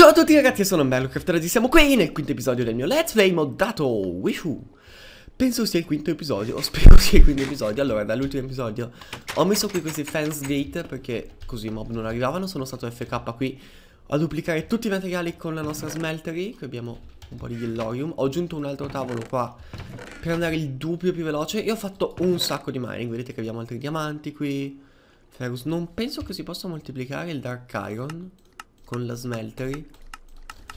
Ciao a tutti ragazzi, io sono Amberlocraft e siamo qui nel quinto episodio del mio Let's Play moddato Wishu Penso sia il quinto episodio, o spero sia il quinto episodio Allora, dall'ultimo episodio ho messo qui questi fans gate perché così i mob non arrivavano Sono stato FK qui a duplicare tutti i materiali con la nostra smeltery Qui abbiamo un po' di Yellorium Ho aggiunto un altro tavolo qua per andare il doppio più veloce E ho fatto un sacco di mining, vedete che abbiamo altri diamanti qui Ferus, non penso che si possa moltiplicare il Dark Iron con la smeltery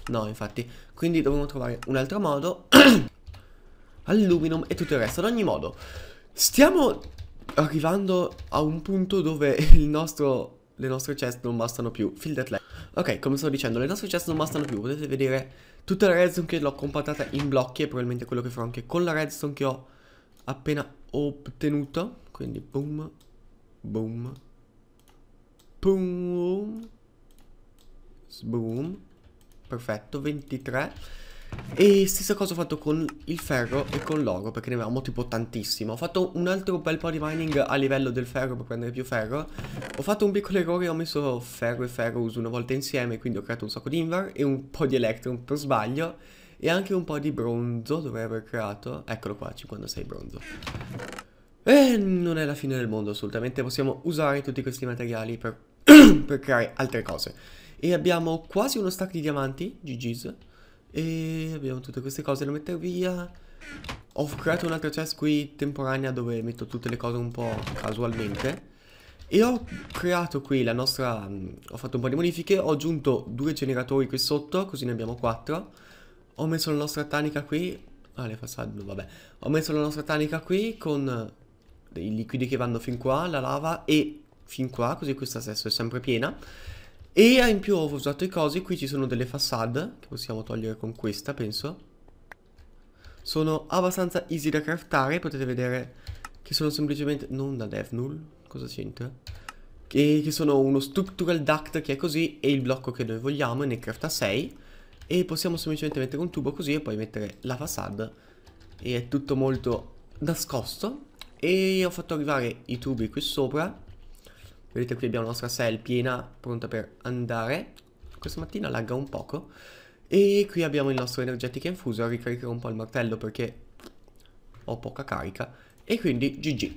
No infatti Quindi dobbiamo trovare un altro modo Alluminum e tutto il resto Ad ogni modo Stiamo arrivando a un punto dove il nostro le nostre chest non bastano più. Field at Ok, come sto dicendo, le nostre chest non bastano più. Potete vedere tutta la redstone che l'ho compattata in blocchi e probabilmente quello che farò anche con la redstone che ho appena ottenuto. Quindi boom, boom, boom. Sboom. Perfetto, 23. E stessa cosa ho fatto con il ferro e con l'oro perché ne avevamo tipo tantissimo Ho fatto un altro bel po' di mining a livello del ferro per prendere più ferro Ho fatto un piccolo errore ho messo ferro e ferrous una volta insieme Quindi ho creato un sacco di invar e un po' di electrum per sbaglio E anche un po' di bronzo dovrei aver creato Eccolo qua 56 bronzo E non è la fine del mondo assolutamente Possiamo usare tutti questi materiali per, per creare altre cose e abbiamo quasi uno stack di diamanti, GG's. E abbiamo tutte queste cose da mettere via. Ho creato un'altra chest qui temporanea dove metto tutte le cose un po' casualmente. E ho creato qui la nostra... Mm, ho fatto un po' di modifiche, ho aggiunto due generatori qui sotto, così ne abbiamo quattro. Ho messo la nostra tanica qui... Ah, le façade, vabbè. Ho messo la nostra tanica qui con dei liquidi che vanno fin qua, la lava e fin qua, così questa sesso è sempre piena. E in più ho usato i cosi, qui ci sono delle facade che possiamo togliere con questa, penso. Sono abbastanza easy da craftare, potete vedere che sono semplicemente... Non da DevNull, cosa c'entra? Che, che sono uno structural duct che è così e il blocco che noi vogliamo e ne crafta 6. E possiamo semplicemente mettere un tubo così e poi mettere la facade. E è tutto molto nascosto. E ho fatto arrivare i tubi qui sopra Vedete qui abbiamo la nostra cell piena, pronta per andare. Questa mattina lagga un poco. E qui abbiamo il nostro energetica infuso, ricaricherò un po' il martello perché ho poca carica. E quindi GG.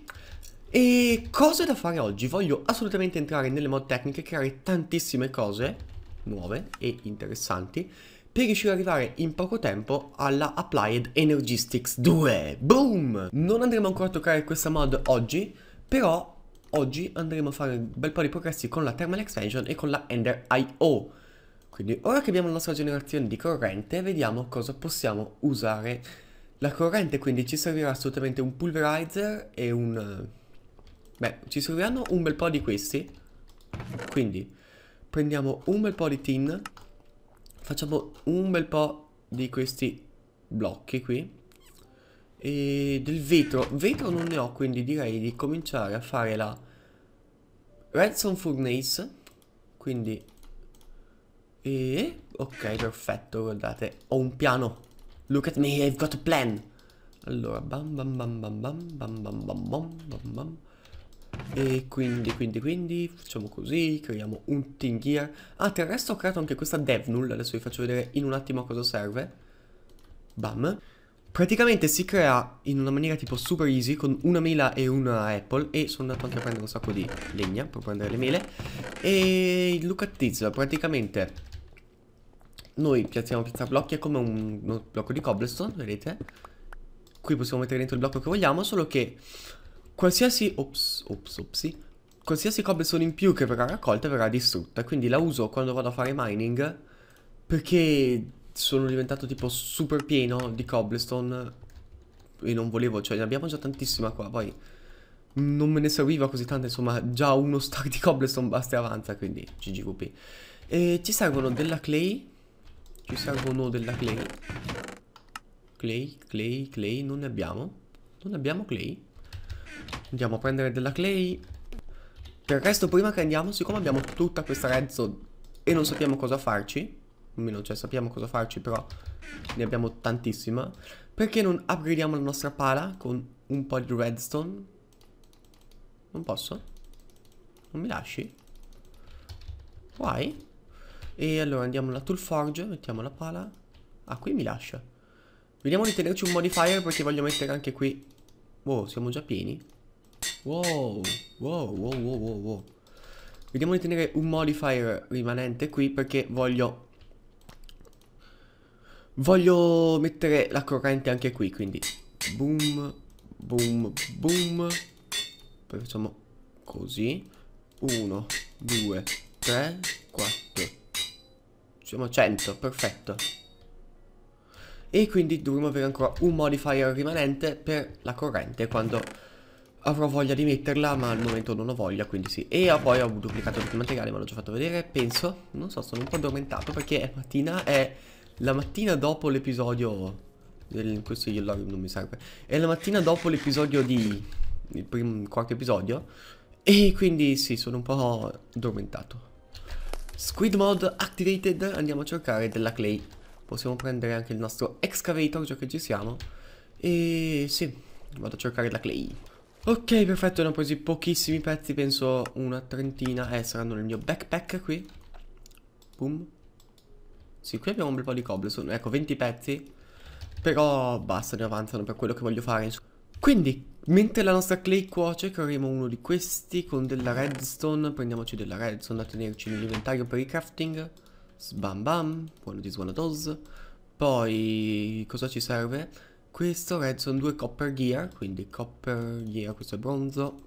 E cose da fare oggi? Voglio assolutamente entrare nelle mod tecniche, creare tantissime cose nuove e interessanti per riuscire ad arrivare in poco tempo alla Applied Energistics 2. Boom! Non andremo ancora a toccare questa mod oggi, però oggi andremo a fare un bel po' di progressi con la Thermal Expansion e con la Ender I.O. Quindi ora che abbiamo la nostra generazione di corrente, vediamo cosa possiamo usare. La corrente quindi ci servirà assolutamente un pulverizer e un... Eh, beh, ci serviranno un bel po' di questi. Quindi prendiamo un bel po' di tin, facciamo un bel po' di questi blocchi qui. E del vetro, vetro non ne ho quindi direi di cominciare a fare la Redstone Furnace Quindi E Ok perfetto guardate Ho un piano Look at me I've got a plan Allora bam bam bam bam bam bam bam bam bam bam bam e quindi, quindi, quindi, facciamo così, creiamo un team gear. Ah, tra il resto ho creato anche questa DevNull, adesso vi faccio vedere in un attimo a cosa serve. Bam. Praticamente si crea in una maniera tipo super easy con una mela e una apple e sono andato anche a prendere un sacco di legna per prendere le mele e il Lucatizza praticamente noi piazziamo piazzablocchi è come un, blocco di cobblestone, vedete? Qui possiamo mettere dentro il blocco che vogliamo, solo che qualsiasi ops, ops, opsi, qualsiasi cobblestone in più che verrà raccolta verrà distrutta, quindi la uso quando vado a fare mining perché sono diventato tipo super pieno di cobblestone e non volevo, cioè ne abbiamo già tantissima qua, poi non me ne serviva così tanto, insomma già uno stack di cobblestone basta e avanza, quindi ggvp. E ci servono della clay, ci servono della clay, clay, clay, clay, non ne abbiamo, non abbiamo clay. Andiamo a prendere della clay. Per il resto prima che andiamo, siccome abbiamo tutta questa redstone e non sappiamo cosa farci, almeno cioè sappiamo cosa farci però ne abbiamo tantissima perché non upgradiamo la nostra pala con un po' di redstone non posso? non mi lasci? why? e allora andiamo alla tool forge mettiamo la pala ah qui mi lascia vediamo di tenerci un modifier perché voglio mettere anche qui wow siamo già pieni wow wow wow wow wow, wow. Vediamo di tenere un modifier rimanente qui perché voglio Voglio mettere la corrente anche qui, quindi boom, boom, boom. Poi facciamo così. 1, 2, 3, 4. Siamo a 100, perfetto. E quindi dovremo avere ancora un modifier rimanente per la corrente quando avrò voglia di metterla, ma al momento non ho voglia, quindi sì. E poi ho duplicato tutti i materiali, ma l'ho già fatto vedere, penso. Non so, sono un po' addormentato perché è mattina, è la mattina dopo l'episodio... Questo io non mi serve. È la mattina dopo l'episodio di... Il primo, qualche episodio. E quindi sì, sono un po' addormentato. Squid Mod activated, andiamo a cercare della clay. Possiamo prendere anche il nostro excavator, già che ci siamo. E sì, vado a cercare la clay. Ok, perfetto, ne ho presi pochissimi pezzi, penso una trentina. Eh, saranno nel mio backpack qui. Boom. Sì, qui abbiamo un bel po' di cobblestone. Ecco, 20 pezzi. Però basta, ne avanzano per quello che voglio fare. Quindi, mentre la nostra clay cuoce, creeremo uno di questi con della redstone. Prendiamoci della redstone da tenerci nell'inventario per il crafting. Sbam bam, one this, one those. Poi, cosa ci serve? Questo redstone, due copper gear, quindi copper gear, questo è bronzo.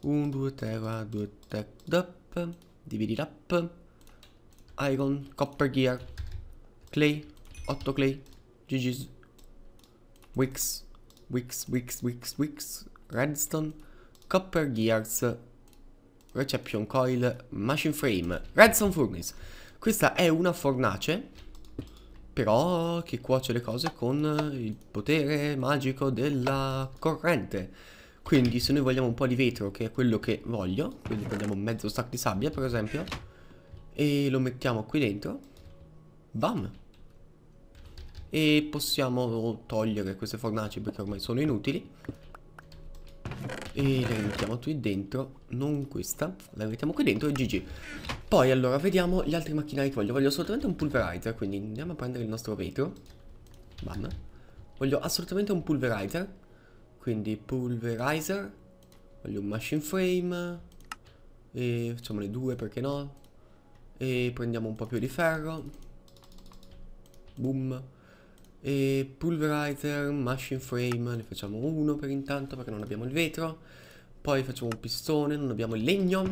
1, 2, 3, 2, 3, up, dividi up. Iron, Copper Gear, Clay, 8 Clay, GG's, Wix, Wix, Wix, Wix, Wix, Redstone, Copper Gears, Reception Coil, Machine Frame, Redstone Furnace. Questa è una fornace, però che cuoce le cose con il potere magico della corrente. Quindi se noi vogliamo un po' di vetro, che è quello che voglio, quindi prendiamo mezzo stack di sabbia per esempio, e lo mettiamo qui dentro. Bam! E possiamo togliere queste fornaci perché ormai sono inutili. E le mettiamo qui dentro, non questa, la mettiamo qui dentro e GG. Poi allora vediamo gli altri macchinari che voglio. Voglio assolutamente un pulverizer, quindi andiamo a prendere il nostro vetro. Bam. Voglio assolutamente un pulverizer. Quindi pulverizer. Voglio un machine frame. E facciamo le due perché no. E prendiamo un po' più di ferro. Boom. E pulverizer, machine frame, ne facciamo uno per intanto perché non abbiamo il vetro. Poi facciamo un pistone, non abbiamo il legno.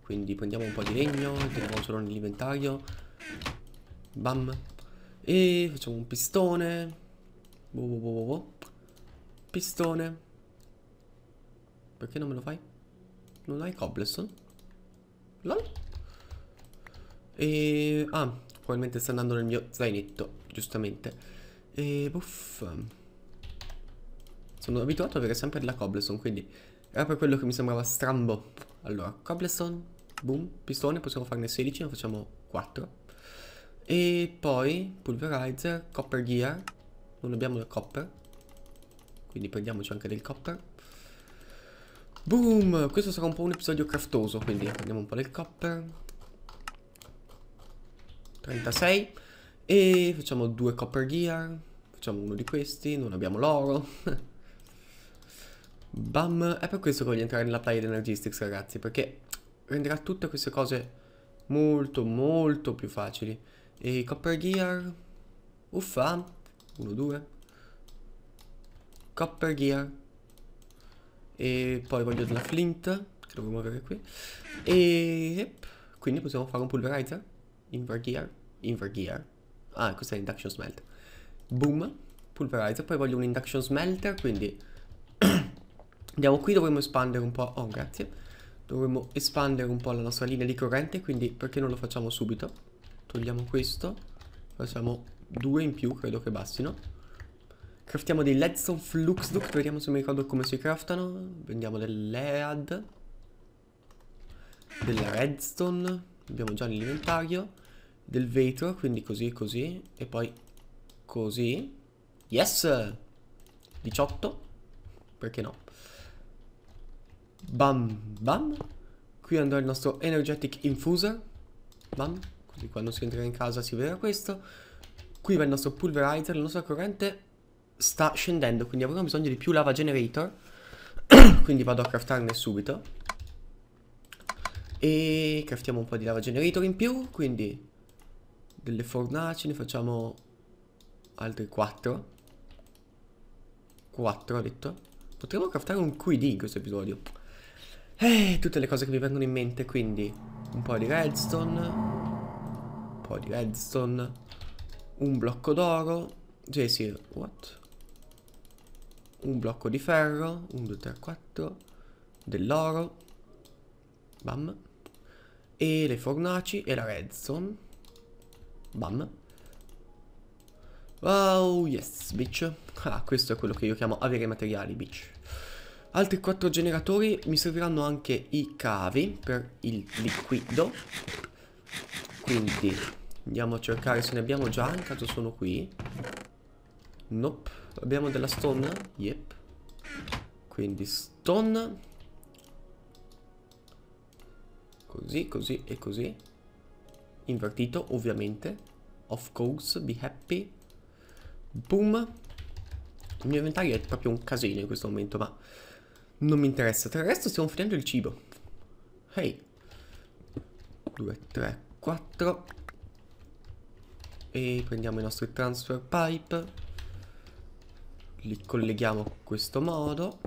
Quindi prendiamo un po' di legno, teniamo solo nell'inventario. Bam. E facciamo un pistone. Boh, boh, boh, boh. Pistone. Perché non me lo fai? Non hai cobblestone? LOL? E... Ah, probabilmente sta andando nel mio zainetto, giustamente. E... Buff. Sono abituato a avere sempre della cobblestone, quindi... Era per quello che mi sembrava strambo. Allora, cobblestone, boom, pistone, possiamo farne 16, ne facciamo 4. E poi pulverizer, copper gear. Non abbiamo il copper. Quindi prendiamoci anche del copper. Boom! Questo sarà un po' un episodio craftoso, quindi prendiamo un po' del copper. 36 e facciamo due copper gear facciamo uno di questi non abbiamo l'oro bam è per questo che voglio entrare nella play di energistics ragazzi perché renderà tutte queste cose molto molto più facili e copper gear uffa 1 2 copper gear e poi voglio della flint che dovremmo avere qui e quindi possiamo fare un pulverizer Invergear, Invergear. Ah, questo è l'induction smelter. Boom, pulverizer, poi voglio un induction smelter, quindi andiamo qui, dovremmo espandere un po', oh grazie, dovremmo espandere un po' la nostra linea di corrente, quindi perché non lo facciamo subito? Togliamo questo, facciamo due in più, credo che bastino. Craftiamo dei Ledstone Fluxduct, vediamo se mi ricordo come si craftano. Vendiamo dell'Ead, della Redstone, abbiamo già nell'inventario del vetro, quindi così, così, e poi così. Yes! 18, perché no? Bam, bam. Qui andrà il nostro Energetic Infuser. Bam, così quando si entra in casa si vedrà questo. Qui va il nostro Pulverizer, la nostra corrente sta scendendo, quindi avremo bisogno di più Lava Generator. quindi vado a craftarne subito. E craftiamo un po' di Lava Generator in più, quindi delle fornaci, ne facciamo altri 4. 4 ho detto. Potremmo craftare un QD in questo episodio. Eh, tutte le cose che mi vengono in mente, quindi un po' di redstone, un po' di redstone, un blocco d'oro, cioè sì, what? Un blocco di ferro, 1, 2, 3, 4, dell'oro, bam, e le fornaci e la redstone. Bam. Wow, yes, bitch. Ah, questo è quello che io chiamo avere materiali, bitch. Altri 4 generatori, mi serviranno anche i cavi per il liquido. Quindi andiamo a cercare se ne abbiamo già, in caso sono qui. Nope. Abbiamo della stone? Yep. Quindi stone. Così, così e così invertito ovviamente of course be happy boom il mio inventario è proprio un casino in questo momento ma non mi interessa tra il resto stiamo finendo il cibo hey 2 3 4 e prendiamo i nostri transfer pipe li colleghiamo in questo modo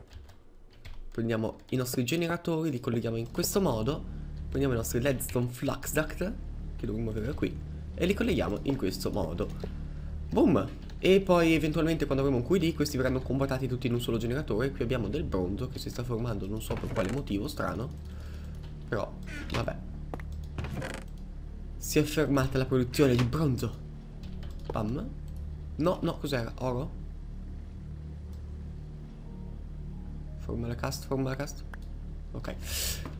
prendiamo i nostri generatori li colleghiamo in questo modo prendiamo i nostri redstone flux duct che lo muoveva qui e li colleghiamo in questo modo. Boom! E poi eventualmente quando avremo un QD questi verranno combattati tutti in un solo generatore. Qui abbiamo del bronzo che si sta formando non so per quale motivo, strano. Però, vabbè. Si è fermata la produzione di bronzo. bam No, no, cos'era? Oro? formula cast, formula cast. Ok.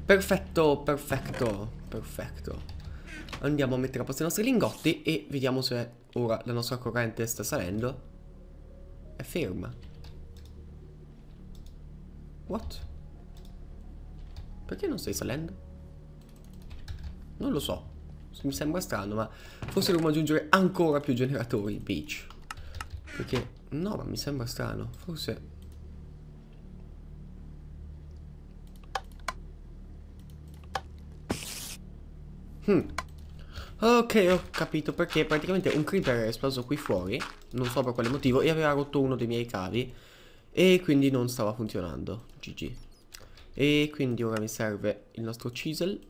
Perfetto, perfetto, perfetto. Andiamo a mettere a posto i nostri lingotti e vediamo se ora la nostra corrente sta salendo. È ferma. What? Perché non stai salendo? Non lo so. Mi sembra strano, ma forse dobbiamo aggiungere ancora più generatori, Peach. Perché... No, ma mi sembra strano. Forse... Hmm. Ok, ho capito perché praticamente un creeper è esploso qui fuori, non so per quale motivo, e aveva rotto uno dei miei cavi e quindi non stava funzionando. GG. E quindi ora mi serve il nostro chisel.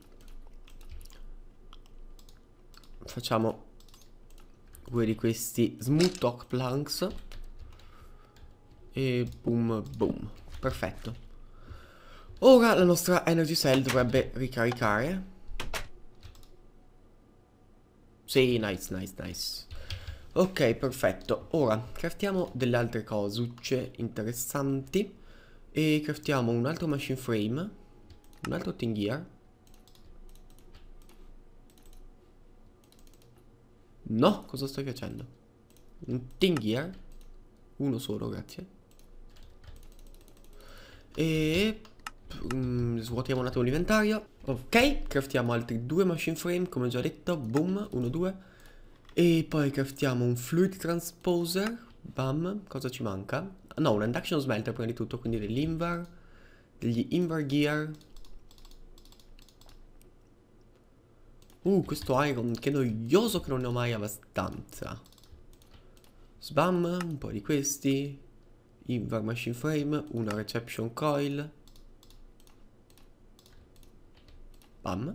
Facciamo due di questi smooth planks. E boom boom. Perfetto. Ora la nostra energy cell dovrebbe ricaricare. Sì, nice, nice, nice. Ok, perfetto. Ora, craftiamo delle altre cosucce interessanti. E craftiamo un altro machine frame. Un altro thing No, cosa sto facendo? Un thing Uno solo, grazie. E Mm, svuotiamo un attimo l'inventario Ok, craftiamo altri due machine frame Come già detto, boom, 1, 2 E poi craftiamo un fluid transposer Bam, cosa ci manca? No, un induction smelter prima di tutto Quindi dell'invar Degli invar gear Uh, questo iron, che noioso che non ne ho mai abbastanza Sbam, un po' di questi Invar machine frame Una reception coil Bam.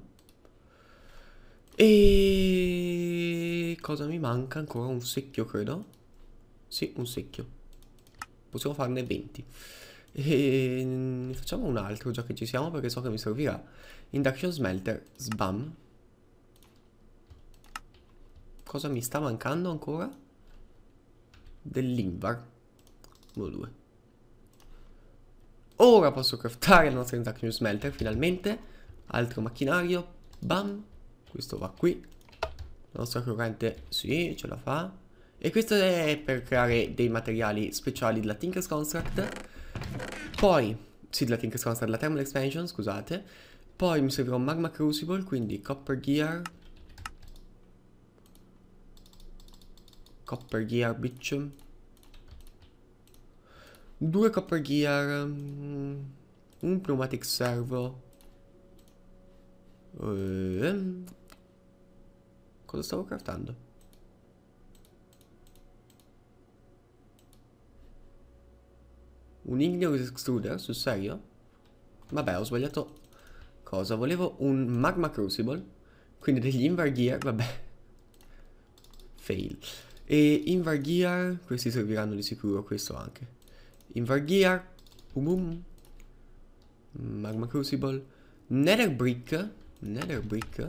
E cosa mi manca ancora? Un secchio, credo. Sì, un secchio. Possiamo farne 20. E ne facciamo un altro già che ci siamo perché so che mi servirà. Induction smelter, sbam. Cosa mi sta mancando ancora? Dell'invar. 1, 2. Ora posso craftare il nostro induction smelter finalmente. Altro macchinario. Bam. Questo va qui. La nostra corrente, sì, ce la fa. E questo è per creare dei materiali speciali della Tinker's Construct. Poi, sì, della Tinker's Construct, della Thermal Expansion, scusate. Poi mi servirà un Magma Crucible, quindi Copper Gear. Copper Gear, bitch. Due Copper Gear. Mm, un Pneumatic Servo. Ehm, cosa stavo craftando? Un Ignor Extruder? Sul serio? Vabbè, ho sbagliato cosa. Volevo un Magma Crucible, quindi degli Invargear, vabbè. Fail. E Invargear, questi serviranno di sicuro, questo anche. Invargear, Umum, Magma Crucible, Nether Brick, Nether brick.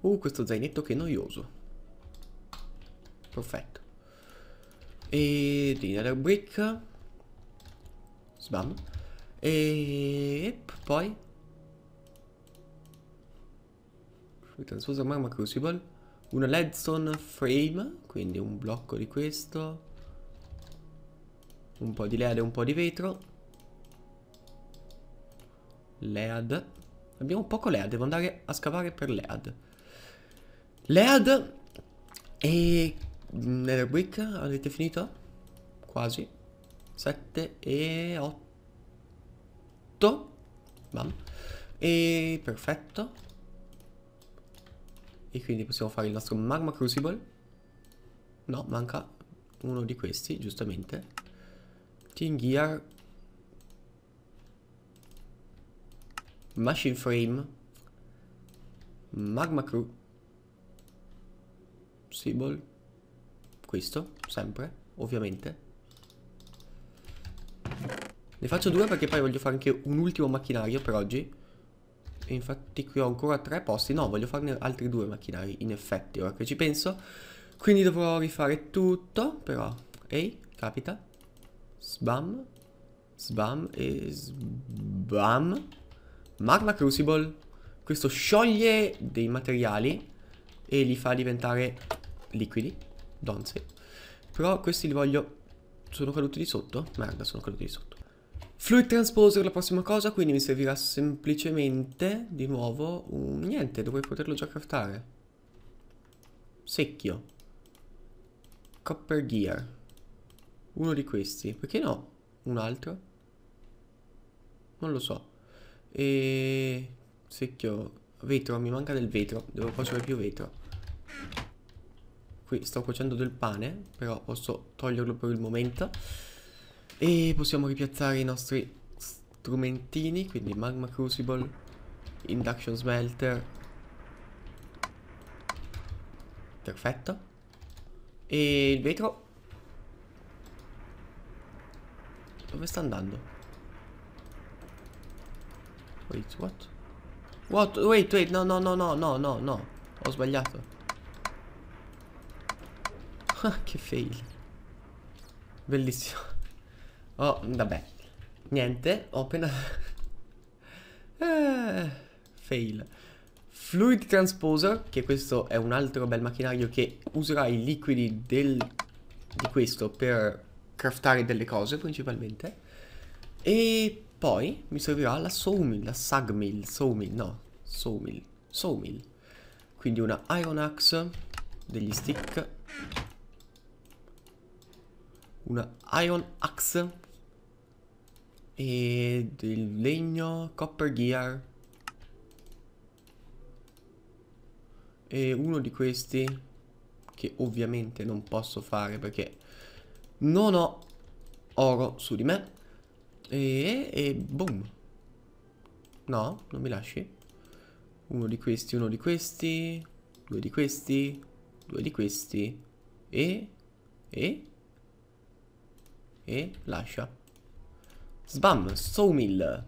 Uh, questo zainetto che noioso. Perfetto. E di nether brick. Sbam. E poi Transfusa Magma Crucible Una Ledstone Frame Quindi un blocco di questo Un po' di led e un po' di vetro Lead. Abbiamo poco lead, devo andare a scavare per lead. Lead e... Netherbrick mm, avete finito? Quasi. 7 e 8. Bam. E perfetto. E quindi possiamo fare il nostro magma crucible. No, manca uno di questi, giustamente Team Gear Machine Frame, Magma Crew, Seaball, questo, sempre, ovviamente. Ne faccio due perché poi voglio fare anche un ultimo macchinario per oggi. E infatti qui ho ancora tre posti. No, voglio farne altri due macchinari, in effetti, ora che ci penso. Quindi dovrò rifare tutto, però... Ehi, capita. Sbam. Sbam e sbam. Magma Crucible. Questo scioglie dei materiali e li fa diventare liquidi, donze. Però questi li voglio... Sono caduti di sotto? Merda, sono caduti di sotto. Fluid Transposer la prossima cosa, quindi mi servirà semplicemente, di nuovo, un... niente, dovrei poterlo già craftare. Secchio. Copper Gear. Uno di questi. Perché no? Un altro? Non lo so. E... Secchio... Vetro, mi manca del vetro. Devo cuocere più vetro. Qui sto cuocendo del pane, però posso toglierlo per il momento. E possiamo ripiazzare i nostri strumentini, quindi Magma Crucible, Induction Smelter. Perfetto. E il vetro? Dove sta andando? Wait, what? What? Wait, wait, no, no, no, no, no, no, no. Ho sbagliato. che fail. Bellissimo. Oh, vabbè. Niente, ho appena... eh, fail. Fluid Transposer, che questo è un altro bel macchinario che userà i liquidi del... di questo per craftare delle cose principalmente. E poi mi servirà la sawmill, la sagmill, sawmill, no, sawmill, sawmill. Quindi una iron axe, degli stick, una iron axe e del legno, copper gear e uno di questi che ovviamente non posso fare perché non ho oro su di me e, e boom. No, non mi lasci. Uno di questi, uno di questi. Due di questi. Due di questi. E... E... E lascia. Sbam, sawmill.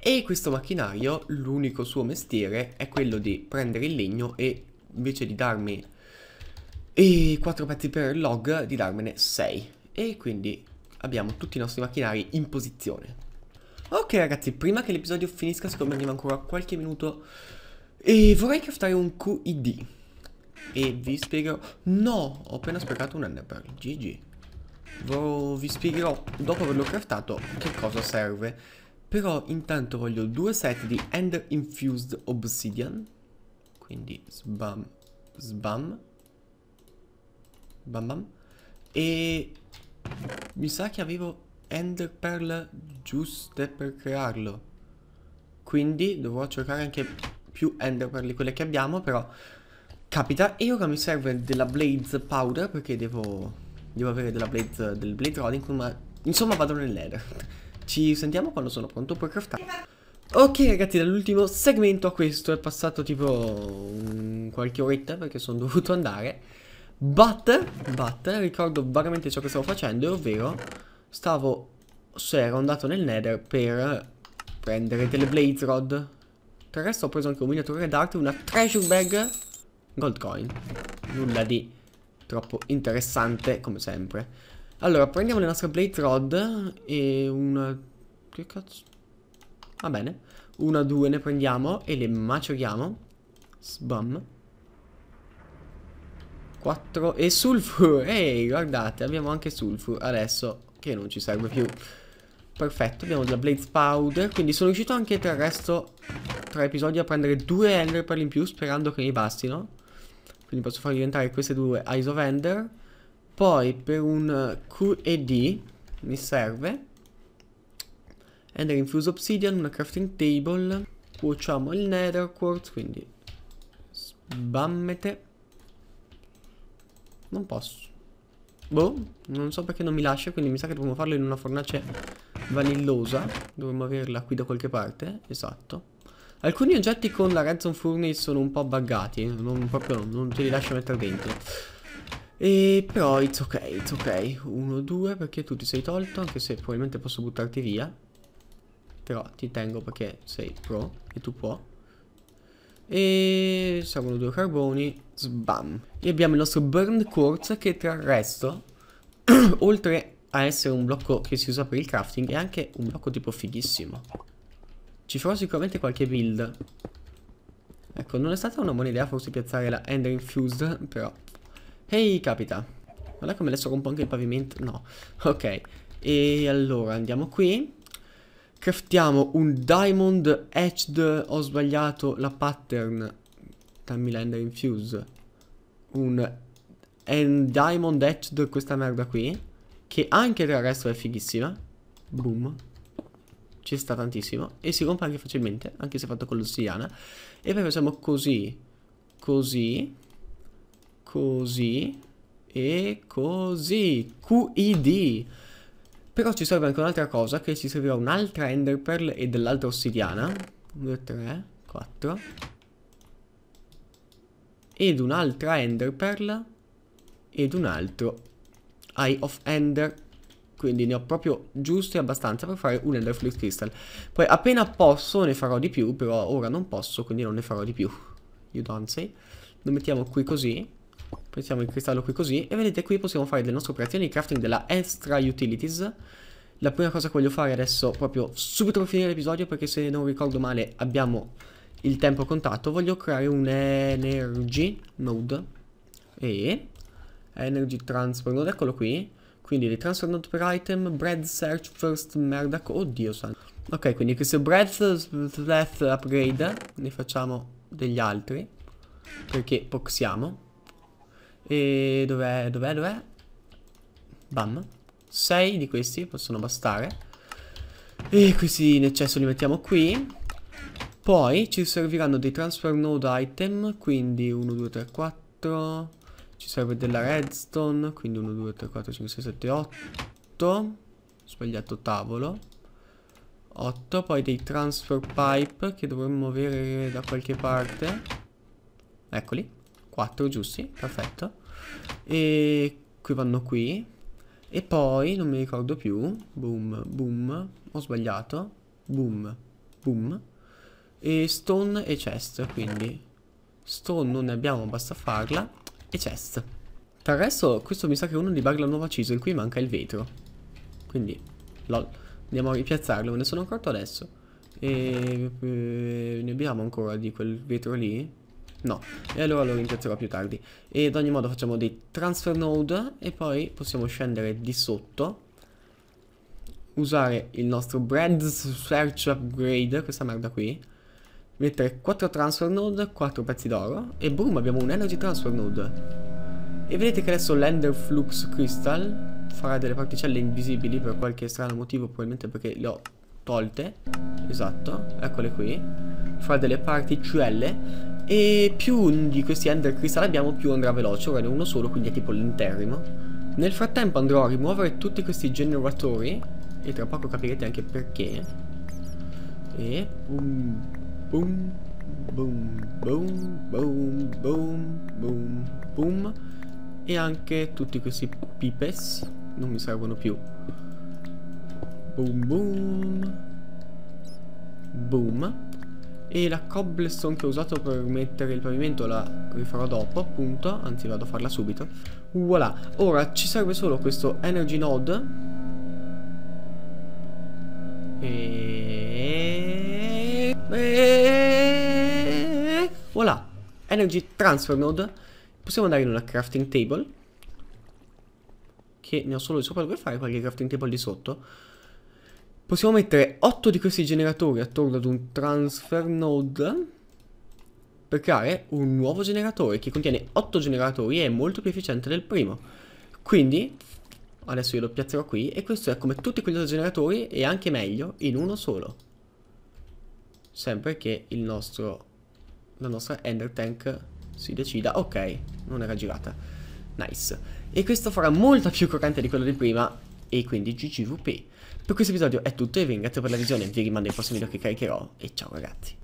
E questo macchinario, l'unico suo mestiere è quello di prendere il legno e invece di darmi... E quattro pezzi per log, di darmene sei E quindi abbiamo tutti i nostri macchinari in posizione. Ok ragazzi, prima che l'episodio finisca, siccome arriva ancora qualche minuto, e vorrei craftare un QID. E vi spiegherò... No, ho appena sprecato un enderpearl, GG. Vi spiegherò, dopo averlo craftato, che cosa serve. Però intanto voglio due set di Ender Infused Obsidian. Quindi sbam, sbam, bam bam. E mi sa che avevo enderpearl giuste per crearlo. Quindi dovrò cercare anche più enderpearl di quelle che abbiamo, però capita. E ora mi serve della Blaze Powder perché devo, devo avere della Blaze, del Blade Rolling, ma insomma vado nel Ci sentiamo quando sono pronto per craftare. Ok ragazzi, dall'ultimo segmento a questo è passato tipo um, qualche oretta perché sono dovuto andare. But, but, ricordo vagamente ciò che stavo facendo, ovvero stavo, se ero andato nel nether per prendere delle blaze rod. Tra il resto ho preso anche un miniatura d'arte, una treasure bag, gold coin. Nulla di troppo interessante, come sempre. Allora, prendiamo le nostre blaze rod e una... Che cazzo? Va bene. Una, due ne prendiamo e le maceriamo. Sbam. 4 e sulfur. Ehi, guardate, abbiamo anche sulfur adesso che non ci serve più. Perfetto, abbiamo la blaze powder, quindi sono riuscito anche per il resto tra episodi a prendere due ender per in più sperando che mi bastino. Quindi posso far diventare queste due Eyes of Ender. Poi per un Q e D mi serve Ender Infuse Obsidian, una crafting table. Cuociamo il nether quartz, quindi sbammete. Non posso. Boh, non so perché non mi lascia, quindi mi sa che dobbiamo farlo in una fornace vanillosa. Dovremmo averla qui da qualche parte, esatto. Alcuni oggetti con la Redstone Furnace sono un po' buggati, non, proprio non te li lascio mettere dentro. E però it's ok, it's ok. Uno, due, perché tu ti sei tolto, anche se probabilmente posso buttarti via. Però ti tengo perché sei pro e tu puoi. E servono due carboni Sbam. E abbiamo il nostro Burn Quartz che tra il resto, oltre a essere un blocco che si usa per il crafting, è anche un blocco tipo fighissimo. Ci farò sicuramente qualche build. Ecco, non è stata una buona idea forse piazzare la Ender Infused, però... Ehi, capita. Guarda come adesso rompo anche il pavimento. No, ok. E allora, andiamo qui. Craftiamo un Diamond Etched, ho sbagliato la pattern Tammy Infuse. Un And Diamond Etched, questa merda qui. Che anche del resto è fighissima. Boom. Ci sta tantissimo. E si compra anche facilmente, anche se fatto con l'ossidiana. E poi facciamo così. Così. Così. E così. QID. Però ci serve anche un'altra cosa, che ci servirà un'altra Ender Pearl e dell'altra ossidiana. 1, 2, 3, 4 ed un'altra Ender Pearl ed un altro Eye of Ender quindi ne ho proprio giusto e abbastanza per fare un Ender Flux Crystal poi appena posso ne farò di più però ora non posso quindi non ne farò di più you don't say lo mettiamo qui così mettiamo il cristallo qui così e vedete qui possiamo fare delle nostre operazioni di crafting della extra utilities la prima cosa che voglio fare adesso proprio subito per finire l'episodio perché se non ricordo male abbiamo il tempo contatto voglio creare un energy node e energy transfer node eccolo qui quindi di transfer node per item bread search first merda oddio santo ok quindi questo breath breath upgrade ne facciamo degli altri perché possiamo e dov'è dov'è dov'è bam 6 di questi possono bastare e questi in eccesso li mettiamo qui poi ci serviranno dei transfer node item, quindi 1, 2, 3, 4, ci serve della redstone, quindi 1, 2, 3, 4, 5, 6, 7, 8, sbagliato tavolo, 8, poi dei transfer pipe che dovremmo avere da qualche parte, eccoli, 4 giusti, perfetto, e qui vanno qui, e poi non mi ricordo più, boom, boom, ho sbagliato, boom, boom, e stone e chest, quindi. Stone non ne abbiamo, basta farla. E chest. Tra il resto, questo mi sa che è uno di bug la nuova ciso, qui manca il vetro. Quindi, lol. Andiamo a ripiazzarlo, me ne sono accorto adesso. E... Eh, ne abbiamo ancora di quel vetro lì? No, e allora lo rimpiazzerò più tardi. E ad ogni modo facciamo dei transfer node e poi possiamo scendere di sotto. Usare il nostro brand search upgrade, questa merda qui mettere 4 transfer node, 4 pezzi d'oro e boom abbiamo un energy transfer node. E vedete che adesso l'ender flux crystal farà delle particelle invisibili per qualche strano motivo, probabilmente perché le ho tolte, esatto, eccole qui, farà delle particelle e più di questi ender crystal abbiamo più andrà veloce, ora ne uno solo quindi è tipo l'interrimo. Nel frattempo andrò a rimuovere tutti questi generatori e tra poco capirete anche perché. E... boom boom, boom, boom, boom, boom, boom, boom. E anche tutti questi pipes non mi servono più. Boom, boom, boom. E la cobblestone che ho usato per mettere il pavimento la rifarò dopo, appunto. Anzi, vado a farla subito. Voilà. Ora ci serve solo questo energy node. E Voilà, Energy Transfer Node. Possiamo andare in una crafting table. Che ne ho solo di sopra, dove fare qualche crafting table di sotto. Possiamo mettere 8 di questi generatori attorno ad un transfer node per creare un nuovo generatore che contiene 8 generatori e è molto più efficiente del primo. Quindi, adesso io lo piazzerò qui e questo è come tutti quegli altri generatori e anche meglio in uno solo. Sempre che il nostro la nostra Ender Tank si decida. Ok, non era girata. Nice. E questo farà molto più croccante di quello di prima. E quindi GGVP. Per questo episodio è tutto e vi ringrazio per la visione. Vi rimando ai prossimo video che caricherò. E ciao ragazzi.